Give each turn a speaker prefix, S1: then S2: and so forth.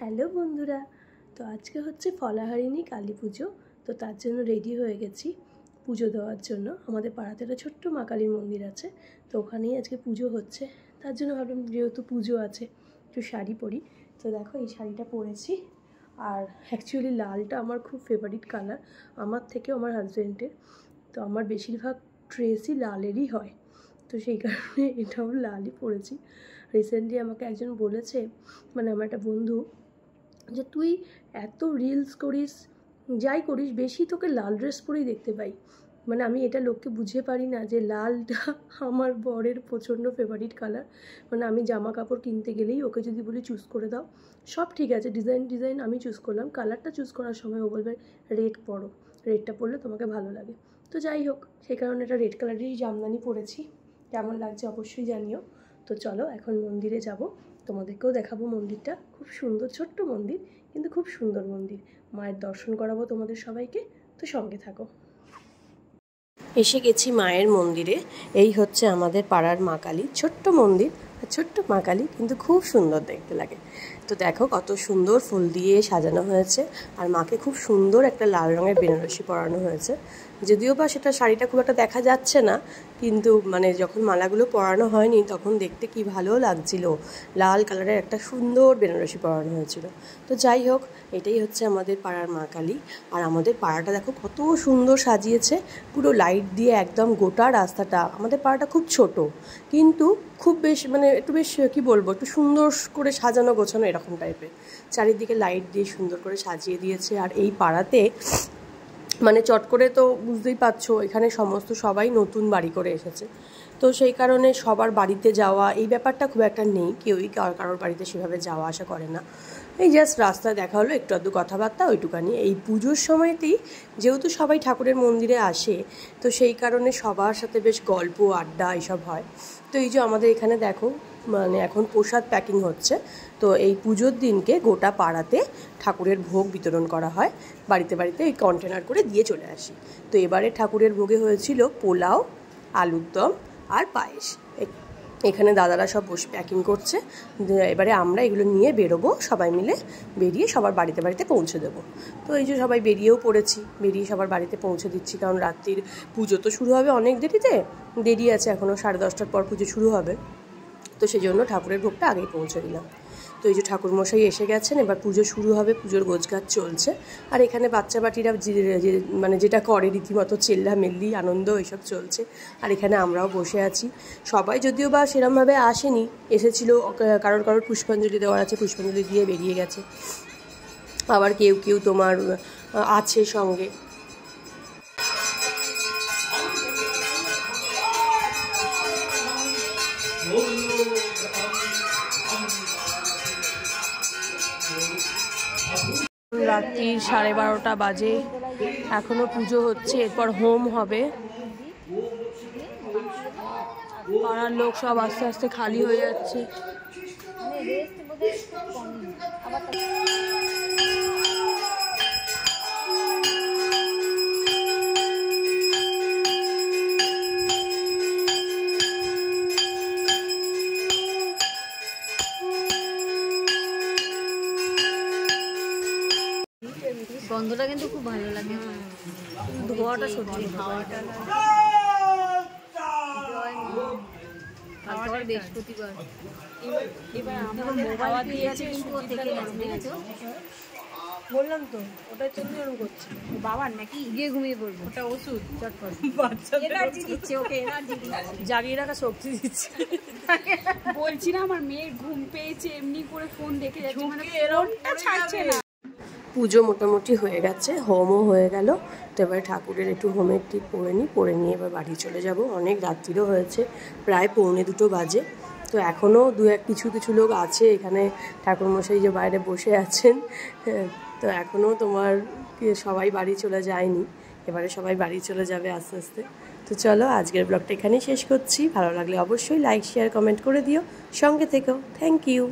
S1: hello বন্ধুরা তো আজকে হচ্ছে ফলাহারিণী কালী পুজো তো তার জন্য রেডি হয়ে গেছি পুজো দেওয়ার জন্য আমাদের পাড়াতে একটা ছোট্ট মা কালীর মন্দির আছে তো ওখানেই আজকে পুজো হচ্ছে তার জন্য ভাবলাম যেহেতু পুজো আছে একটু শাড়ি পরি তো দেখো এই শাড়িটা পরেছি আর অ্যাকচুয়ালি লালটা আমার খুব ফেভারিট কালার আমার থেকেও আমার হাজব্যান্ডের তো আমার বেশিরভাগ ড্রেসই লালেরই হয় তো সেই কারণে এটাও লালই পরেছি রিসেন্টলি আমাকে একজন বলেছে মানে আমার একটা বন্ধু যে তুই এত রিলস করিস যাই করিস বেশি তোকে লাল ড্রেস পরেই দেখতে পাই মানে আমি এটা লোককে বুঝে পারি না যে লালটা আমার বরের প্রচণ্ড ফেভারিট কালার মানে আমি জামা কাপড় কিনতে গেলেই ওকে যদি বলি চুজ করে দাও সব ঠিক আছে ডিজাইন ডিজাইন আমি চুজ করলাম কালারটা চুজ করার সময় ও বলবে রেড পরো রেডটা পরলে তোমাকে ভালো লাগে তো যাই হোক সেই কারণে এটা রেড কালারেরই জামদানি পরেছি কেমন লাগছে অবশ্যই জানিও তো চলো এখন মন্দিরে যাব তোমাদেরকেও দেখাবো মন্দিরটা খুব সুন্দর ছোট্ট মন্দির কিন্তু খুব সুন্দর মন্দির মায়ের দর্শন করাবো তোমাদের সবাইকে তো সঙ্গে থাকো এসে গেছি মায়ের মন্দিরে এই হচ্ছে আমাদের পাড়ার মা কালী ছোট্ট মন্দির ছোট্ট মা কালী কিন্তু খুব সুন্দর দেখতে লাগে তো দেখো কত সুন্দর ফুল দিয়ে সাজানো হয়েছে আর মাকে খুব সুন্দর একটা লাল রঙের বেনারসি পরানো হয়েছে যদিও বা সেটা শাড়িটা খুব একটা দেখা যাচ্ছে না কিন্তু মানে যখন মালাগুলো পরানো হয়নি তখন দেখতে কি ভালো লাগছিল লাল কালারের একটা সুন্দর বেনারসি পরানো হয়েছিল তো যাই হোক এটাই হচ্ছে আমাদের পাড়ার মা কালী আর আমাদের পাড়াটা দেখো কত সুন্দর সাজিয়েছে পুরো লাইট দিয়ে একদম গোটা রাস্তাটা আমাদের পাড়াটা খুব ছোট কিন্তু খুব বেশ মানে একটু বেশ কী বলবো একটু সুন্দর করে সাজানো গোছানো এরকম টাইপের চারিদিকে লাইট দিয়ে সুন্দর করে সাজিয়ে দিয়েছে আর এই পাড়াতে মানে চট করে তো বুঝতেই পারছো এখানে সমস্ত সবাই নতুন বাড়ি করে এসেছে তো সেই কারণে সবার বাড়িতে যাওয়া এই ব্যাপারটা খুব একটা নেই কেউই কারোর বাড়িতে সেভাবে যাওয়া আসা করে না এই জাস্ট রাস্তায় দেখা হলো একটু আধটু কথাবার্তা ওইটুকানি এই পুজোর সময়তেই যেহেতু সবাই ঠাকুরের মন্দিরে আসে তো সেই কারণে সবার সাথে বেশ গল্প আড্ডা এইসব হয় তো এই যে আমাদের এখানে দেখো মানে এখন প্রসাদ প্যাকিং হচ্ছে তো এই পুজোর দিনকে গোটা পাড়াতে ঠাকুরের ভোগ বিতরণ করা হয় বাড়িতে বাড়িতে এই কন্টেনার করে দিয়ে চলে আসি তো এবারে ঠাকুরের ভোগে হয়েছিল পোলাও আলুর দম আর পায়েস এখানে দাদারা সব বসে প্যাকিং করছে এবারে আমরা এগুলো নিয়ে বেরোবো সবাই মিলে বেরিয়ে সবার বাড়িতে বাড়িতে পৌঁছে দেবো তো এই যে সবাই বেরিয়েও পড়েছি বেরিয়ে সবার বাড়িতে পৌঁছে দিচ্ছি কারণ রাত্রির পুজো তো শুরু হবে অনেক দেরিতে দেরি আছে এখনও সাড়ে দশটার পর পুজো শুরু হবে তো সেই জন্য ঠাকুরের ভোগটা আগেই পৌঁছে দিলাম তো এই যে ঠাকুরমশাই এসে গেছেন এবার পুজো শুরু হবে পুজোর গোছগাছ চলছে আর এখানে বাচ্চা বাটিরা মানে যেটা করে রীতিমতো চেল্লামেল্লি আনন্দ এসব চলছে আর এখানে আমরাও বসে আছি সবাই যদিও বা সেরমভাবে আসেনি এসেছিল কারোর কারোর পুষ্পাঞ্জলি দেওয়ার আছে পুষ্পাঞ্জলি দিয়ে বেরিয়ে গেছে আবার কেউ কেউ তোমার আছে সঙ্গে রাত্রি সাড়ে বারোটা বাজে এখনো পুজো হচ্ছে এরপর হোম হবে পাড়ার লোক সব আস্তে আস্তে খালি হয়ে যাচ্ছে গন্ধটা কিন্তু খুব ভালো লাগে ধোয়াটা সত্যি খাওয়াটা এবার আমার বললাম তো করছে বাবার নাকি গিয়ে ঘুমিয়ে পড়বো ওটা ওষুধ চটপট দিচ্ছে ওকে জাগিয়ে রাখা শক্তি দিচ্ছে বলছি না আমার মেয়ের ঘুম পেয়েছে এমনি করে ফোন দেখে যাচ্ছে মানে না পুজো মোটামুটি হয়ে গেছে হোমও হয়ে গেল তো এবার ঠাকুরের একটু হোমের টিপ পরে নিই পরে নিয়ে এবার বাড়ি চলে যাব অনেক রাত্রিরও হয়েছে প্রায় পৌনে দুটো বাজে তো এখনও দু এক কিছু কিছু লোক আছে এখানে ঠাকুরমশাই যে বাইরে বসে আছেন তো এখনও তোমার সবাই বাড়ি চলে যায়নি এবারে সবাই বাড়ি চলে যাবে আস্তে আস্তে তো চলো আজকের ব্লগটা এখানেই শেষ করছি ভালো লাগলে অবশ্যই লাইক শেয়ার কমেন্ট করে দিও সঙ্গে থেকো থ্যাংক ইউ